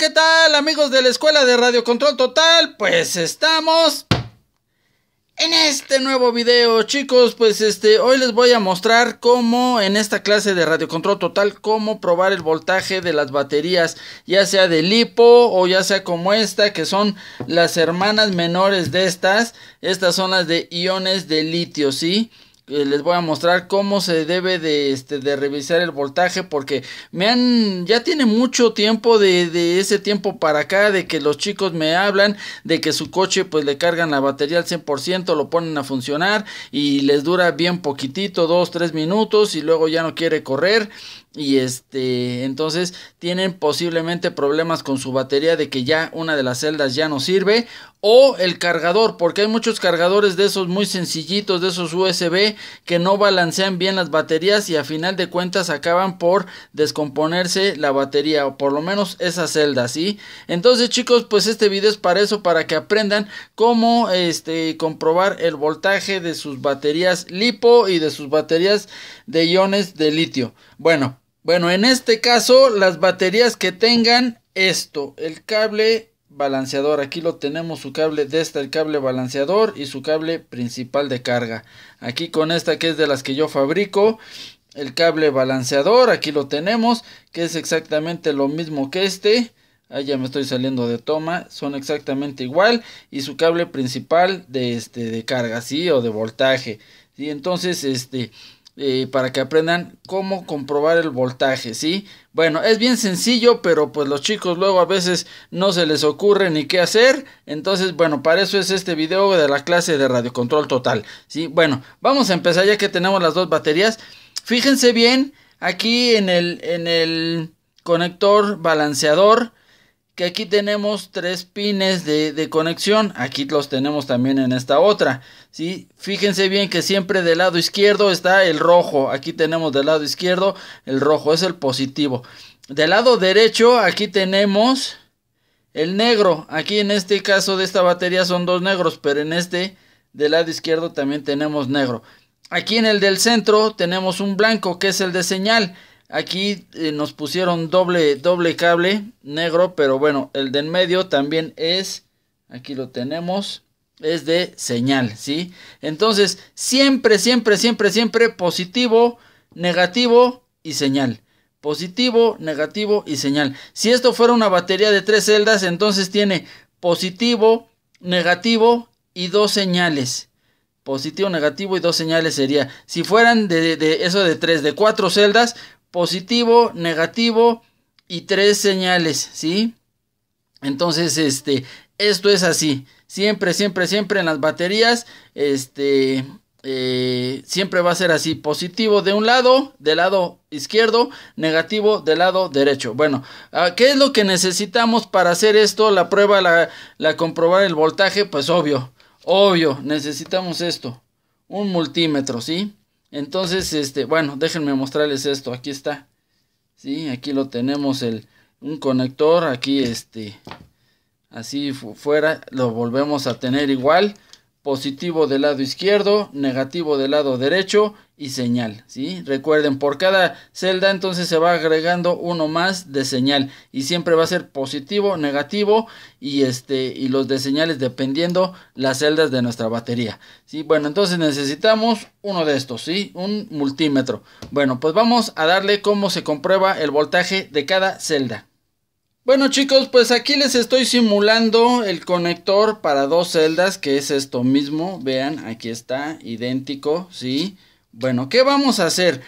¿qué tal amigos de la Escuela de radiocontrol Total? Pues estamos en este nuevo video, chicos, pues este, hoy les voy a mostrar cómo en esta clase de radiocontrol total, cómo probar el voltaje de las baterías, ya sea de lipo o ya sea como esta, que son las hermanas menores de estas, estas son las de iones de litio, ¿sí? sí eh, les voy a mostrar cómo se debe de, este, de revisar el voltaje porque me han ya tiene mucho tiempo de, de, ese tiempo para acá de que los chicos me hablan de que su coche pues le cargan la batería al 100% lo ponen a funcionar y les dura bien poquitito dos tres minutos y luego ya no quiere correr y este, entonces tienen posiblemente problemas con su batería de que ya una de las celdas ya no sirve. O el cargador, porque hay muchos cargadores de esos muy sencillitos, de esos USB, que no balancean bien las baterías y a final de cuentas acaban por descomponerse la batería, o por lo menos esa celda, ¿sí? Entonces chicos, pues este video es para eso, para que aprendan cómo este, comprobar el voltaje de sus baterías lipo y de sus baterías de iones de litio. Bueno, bueno, en este caso, las baterías que tengan esto, el cable balanceador. Aquí lo tenemos, su cable de esta, el cable balanceador y su cable principal de carga. Aquí con esta que es de las que yo fabrico, el cable balanceador, aquí lo tenemos, que es exactamente lo mismo que este. Ah, ya me estoy saliendo de toma, son exactamente igual y su cable principal de este de carga, sí, o de voltaje. Y entonces este eh, para que aprendan cómo comprobar el voltaje, ¿sí? Bueno, es bien sencillo, pero pues los chicos luego a veces no se les ocurre ni qué hacer. Entonces, bueno, para eso es este video de la clase de radiocontrol total, ¿sí? Bueno, vamos a empezar ya que tenemos las dos baterías. Fíjense bien, aquí en el, en el conector balanceador que aquí tenemos tres pines de, de, conexión. Aquí los tenemos también en esta otra. ¿sí? Fíjense bien que siempre del lado izquierdo está el rojo. Aquí tenemos del lado izquierdo el rojo, es el positivo. Del lado derecho aquí tenemos el negro. Aquí en este caso de esta batería son dos negros, pero en este del lado izquierdo también tenemos negro. Aquí en el del centro tenemos un blanco que es el de señal. Aquí eh, nos pusieron doble, doble cable negro, pero bueno, el de en medio también es, aquí lo tenemos, es de señal, ¿sí? Entonces, siempre, siempre, siempre, siempre positivo, negativo y señal. Positivo, negativo y señal. Si esto fuera una batería de tres celdas, entonces tiene positivo, negativo y dos señales. Positivo, negativo y dos señales sería. Si fueran de eso de tres, de cuatro celdas, positivo, negativo y tres señales, ¿sí? Entonces, este, esto es así. Siempre, siempre, siempre en las baterías, este, eh, siempre va a ser así. Positivo de un lado, del lado izquierdo, negativo del lado derecho. Bueno, ah, ¿qué es lo que necesitamos para hacer esto? La prueba, la, la comprobar el voltaje, pues obvio, obvio, necesitamos esto. Un multímetro, ¿sí? Entonces, este, bueno, déjenme mostrarles esto. Aquí está. Sí, aquí lo tenemos el un conector aquí este así fuera lo volvemos a tener igual positivo del lado izquierdo, negativo del lado derecho y señal, ¿sí? Recuerden, por cada celda entonces se va agregando uno más de señal y siempre va a ser positivo, negativo y este y los de señales dependiendo las celdas de nuestra batería. ¿Sí? Bueno, entonces necesitamos uno de estos, ¿sí? Un multímetro. Bueno, pues vamos a darle cómo se comprueba el voltaje de cada celda. Bueno chicos, pues aquí les estoy simulando el conector para dos celdas, que es esto mismo, vean, aquí está, idéntico, ¿sí? Bueno, ¿qué vamos a hacer?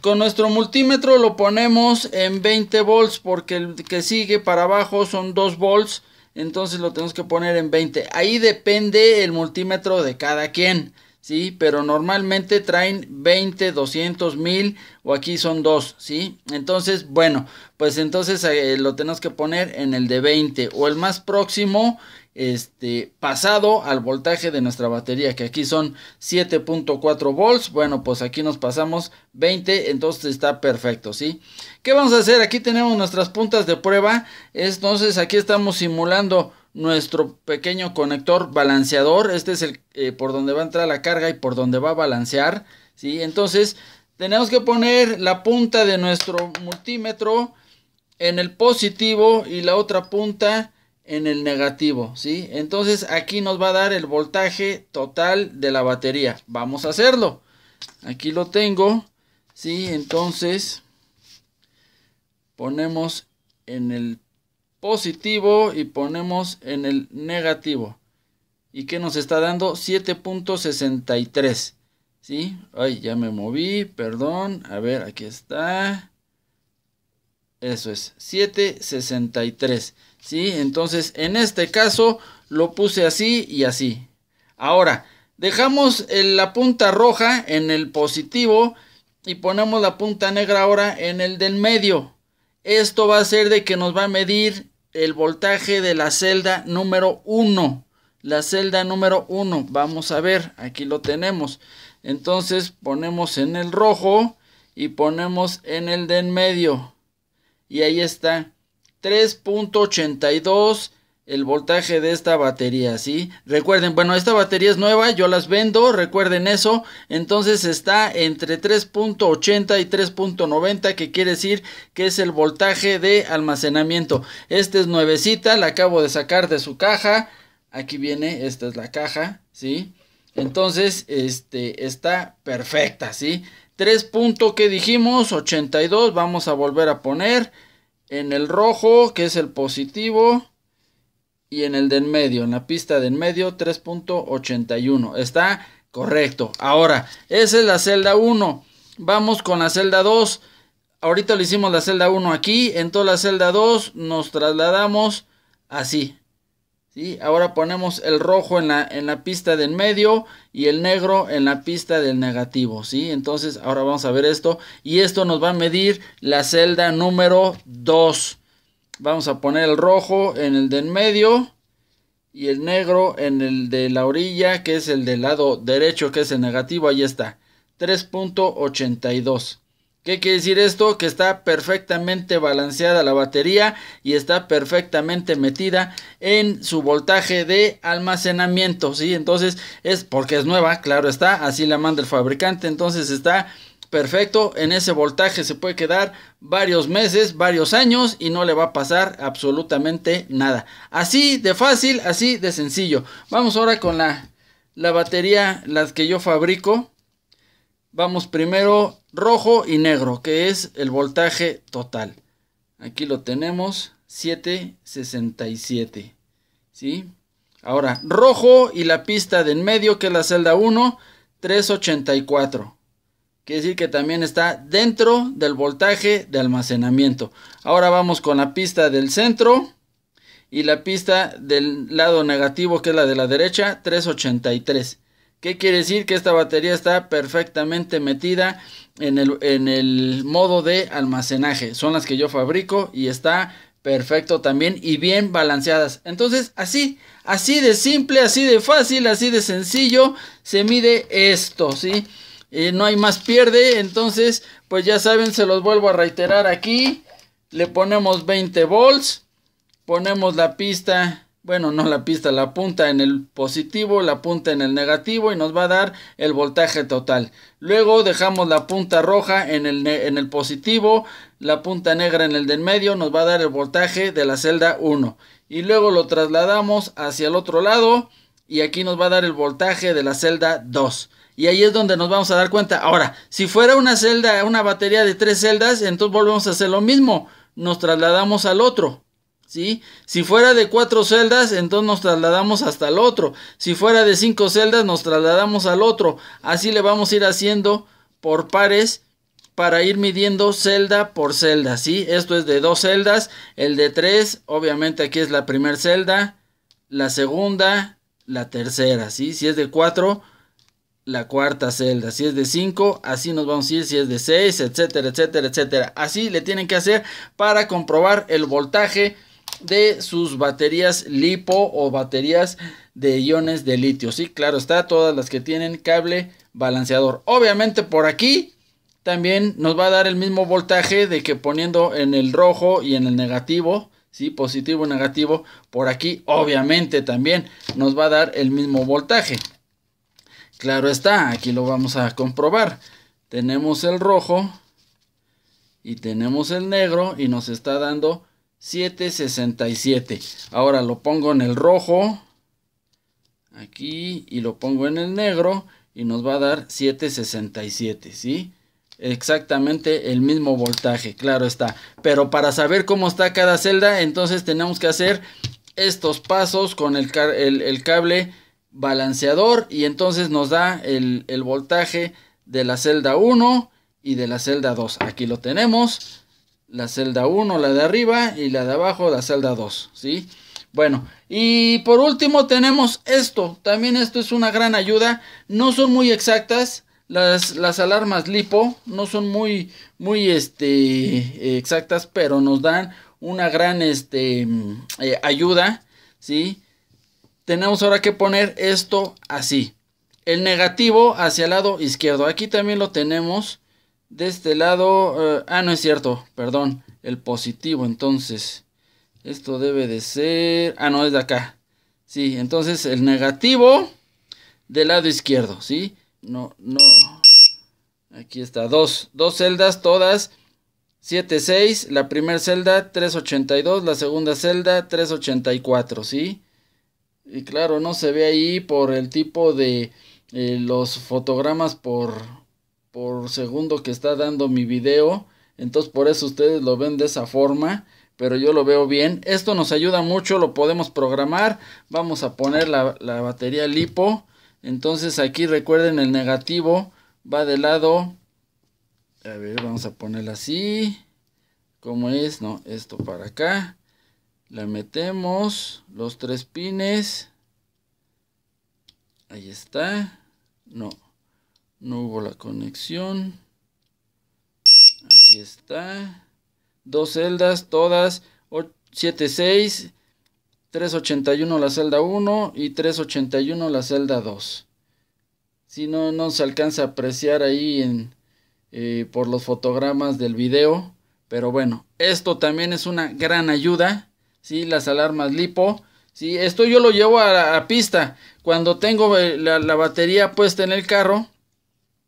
Con nuestro multímetro lo ponemos en 20 volts, porque el que sigue para abajo son 2 volts, entonces lo tenemos que poner en 20. Ahí depende el multímetro de cada quien. ¿sí? Pero normalmente traen 20, 200 mil o aquí son 2 ¿sí? Entonces, bueno, pues entonces eh, lo tenemos que poner en el de 20 o el más próximo, este, pasado al voltaje de nuestra batería, que aquí son 7.4 volts, bueno, pues aquí nos pasamos 20, entonces está perfecto, ¿sí? ¿Qué vamos a hacer? Aquí tenemos nuestras puntas de prueba, entonces aquí estamos simulando nuestro pequeño conector balanceador. Este es el eh, por donde va a entrar la carga y por donde va a balancear. ¿sí? Entonces tenemos que poner la punta de nuestro multímetro en el positivo y la otra punta en el negativo. ¿sí? Entonces aquí nos va a dar el voltaje total de la batería. Vamos a hacerlo. Aquí lo tengo. ¿sí? Entonces ponemos en el positivo y ponemos en el negativo. ¿Y que nos está dando? 7.63. Si, Ay, ya me moví, perdón. A ver, aquí está. Eso es, 7.63. ¿Sí? Entonces, en este caso, lo puse así y así. Ahora, dejamos la punta roja en el positivo y ponemos la punta negra ahora en el del medio. Esto va a ser de que nos va a medir el voltaje de la celda número 1. La celda número 1. Vamos a ver, aquí lo tenemos. Entonces ponemos en el rojo y ponemos en el de en medio. Y ahí está. 3.82 el voltaje de esta batería, ¿sí? Recuerden, bueno, esta batería es nueva, yo las vendo, recuerden eso. Entonces está entre 3.80 y 3.90, que quiere decir que es el voltaje de almacenamiento. Esta es nuevecita, la acabo de sacar de su caja. Aquí viene, esta es la caja, ¿sí? Entonces, este, está perfecta, ¿sí? 3. que dijimos, 82, vamos a volver a poner en el rojo, que es el positivo y en el de en medio, en la pista de en medio 3.81. Está correcto. Ahora, esa es la celda 1. Vamos con la celda 2. Ahorita le hicimos la celda 1 aquí, toda la celda 2 nos trasladamos así. ¿sí? Ahora ponemos el rojo en la, en la pista del medio y el negro en la pista del negativo. ¿sí? Entonces ahora vamos a ver esto y esto nos va a medir la celda número 2. Vamos a poner el rojo en el de en medio y el negro en el de la orilla, que es el del lado derecho, que es el negativo. Ahí está, 3.82. ¿Qué quiere decir esto? Que está perfectamente balanceada la batería y está perfectamente metida en su voltaje de almacenamiento, ¿sí? Entonces es porque es nueva, claro está, así la manda el fabricante, entonces está perfecto, en ese voltaje se puede quedar varios meses, varios años y no le va a pasar absolutamente nada. Así de fácil, así de sencillo. Vamos ahora con la, batería, las que yo fabrico. Vamos primero rojo y negro, que es el voltaje total. Aquí lo tenemos, 767. ¿Sí? Ahora, rojo y la pista de en medio, que es la celda 1, 384. Quiere decir que también está dentro del voltaje de almacenamiento. Ahora vamos con la pista del centro y la pista del lado negativo que es la de la derecha 383. ¿Qué quiere decir? Que esta batería está perfectamente metida en el, en el modo de almacenaje. Son las que yo fabrico y está perfecto también y bien balanceadas. Entonces, así, así de simple, así de fácil, así de sencillo se mide esto, ¿sí? sí eh, no hay más pierde. Entonces, pues ya saben, se los vuelvo a reiterar aquí. Le ponemos 20 volts. Ponemos la pista. Bueno, no la pista, la punta en el positivo, la punta en el negativo y nos va a dar el voltaje total. Luego dejamos la punta roja en el, en el positivo, la punta negra en el del medio, nos va a dar el voltaje de la celda 1. Y luego lo trasladamos hacia el otro lado y aquí nos va a dar el voltaje de la celda 2. Y ahí es donde nos vamos a dar cuenta. Ahora, si fuera una celda, una batería de tres celdas, entonces volvemos a hacer lo mismo. Nos trasladamos al otro. ¿Sí? Si fuera de cuatro celdas, entonces nos trasladamos hasta el otro. Si fuera de cinco celdas, nos trasladamos al otro. Así le vamos a ir haciendo por pares para ir midiendo celda por celda, ¿sí? Esto es de dos celdas, el de tres, obviamente aquí es la primera celda, la segunda, la tercera, ¿sí? Si es de cuatro, la cuarta celda. Si es de 5, así nos vamos a ir. Si es de 6, etcétera, etcétera, etcétera. Así le tienen que hacer para comprobar el voltaje de sus baterías lipo o baterías de iones de litio. Sí, claro está, todas las que tienen cable balanceador. Obviamente por aquí también nos va a dar el mismo voltaje de que poniendo en el rojo y en el negativo. Sí, positivo y negativo. Por aquí obviamente también nos va a dar el mismo voltaje. Claro está, aquí lo vamos a comprobar. Tenemos el rojo y tenemos el negro y nos está dando 767. Ahora lo pongo en el rojo aquí y lo pongo en el negro y nos va a dar 767, ¿sí? Exactamente el mismo voltaje, claro está. Pero para saber cómo está cada celda, entonces tenemos que hacer estos pasos con el, el cable balanceador y entonces nos da el, voltaje de la celda 1 y de la celda 2. Aquí lo tenemos, la celda 1, la de arriba y la de abajo, la celda 2, ¿sí? Bueno, y por último tenemos esto, también esto es una gran ayuda, no son muy exactas, las, las, alarmas lipo no son muy muy este exactas pero nos dan una gran este mm, eh, ayuda sí tenemos ahora que poner esto así. El negativo hacia el lado izquierdo. Aquí también lo tenemos de este lado. Eh, ah, no es cierto, perdón. El positivo, entonces. Esto debe de ser... Ah, no, es de acá. Sí, entonces el negativo del lado izquierdo, ¿sí? No, no. Aquí está, dos. Dos celdas todas. 6, la primera celda 382, la segunda celda 384, ¿sí? Y claro, no se ve ahí por el tipo de eh, los fotogramas por, segundo que está dando mi video. Entonces por eso ustedes lo ven de esa forma. Pero yo lo veo bien. Esto nos ayuda mucho. Lo podemos programar. Vamos a poner la, batería lipo. Entonces aquí recuerden el negativo. Va de lado. A ver, vamos a ponerla así. Como es? No, esto para acá. La metemos, los tres pines. Ahí está. No, no hubo la conexión. Aquí está. Dos celdas, todas. 76, 381 la celda 1 y 381 la celda 2. Si no, no se alcanza a apreciar ahí en, eh, por los fotogramas del video. Pero bueno, esto también es una gran ayuda ¿sí? Las alarmas lipo, si Esto yo lo llevo a pista. Cuando tengo eh, la, batería puesta en el carro,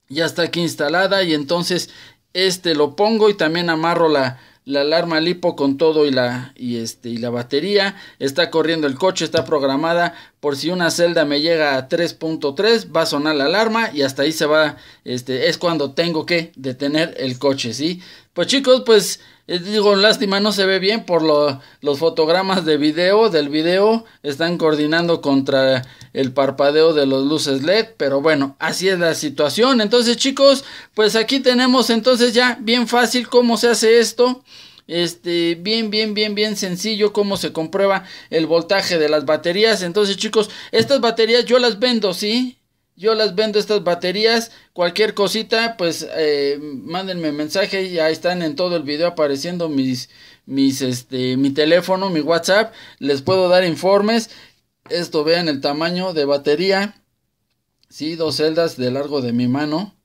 ya está aquí instalada y entonces este lo pongo y también amarro la, la alarma lipo con todo y la, y este, y la batería. Está corriendo el coche, está programada. Por si una celda me llega a 3.3, va a sonar la alarma y hasta ahí se va. Este, es cuando tengo que detener el coche, ¿sí? Pues chicos, pues eh, digo, lástima, no se ve bien por los fotogramas de video, del video, están coordinando contra el parpadeo de los luces LED, pero bueno, así es la situación. Entonces chicos, pues aquí tenemos entonces ya bien fácil cómo se hace esto. Este, bien, bien, bien, bien sencillo cómo se comprueba el voltaje de las baterías. Entonces chicos, estas baterías yo las vendo, ¿sí? Yo las vendo estas baterías. Cualquier cosita, pues eh, mándenme mensaje. Ya están en todo el video apareciendo mis, mis, este, mi teléfono, mi WhatsApp. Les puedo dar informes. Esto vean el tamaño de batería. Sí, dos celdas de largo de mi mano.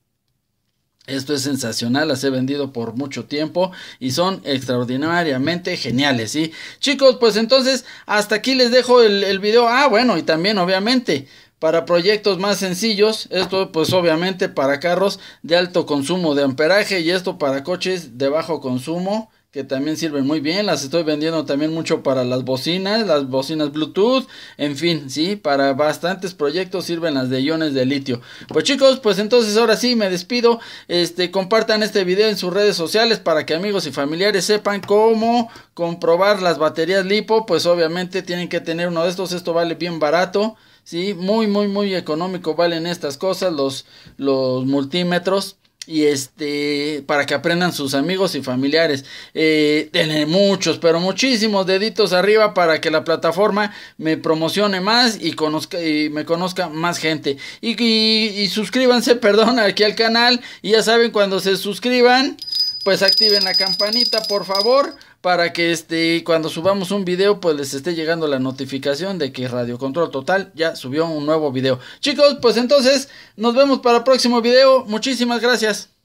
Esto es sensacional, las he vendido por mucho tiempo y son extraordinariamente geniales, ¿sí? Chicos, pues entonces hasta aquí les dejo el, el video. Ah, bueno, y también obviamente para proyectos más sencillos, esto pues obviamente para carros de alto consumo de amperaje y esto para coches de bajo consumo que también sirven muy bien, las estoy vendiendo también mucho para las bocinas, las bocinas Bluetooth, en fin, sí, para bastantes proyectos sirven las de iones de litio. Pues chicos, pues entonces ahora sí me despido, este compartan este video en sus redes sociales para que amigos y familiares sepan cómo comprobar las baterías lipo, pues obviamente tienen que tener uno de estos, esto vale bien barato. Sí, muy, muy, muy económico valen estas cosas, los, los multímetros y este para que aprendan sus amigos y familiares Tener eh, tiene muchos pero muchísimos deditos arriba para que la plataforma me promocione más y conozca y me conozca más gente y, y suscríbanse perdón aquí al canal y ya saben cuando se suscriban pues activen la campanita por favor para que este, cuando subamos un video, pues les esté llegando la notificación de que Radio Control Total ya subió un nuevo video. Chicos, pues entonces nos vemos para el próximo video. Muchísimas gracias.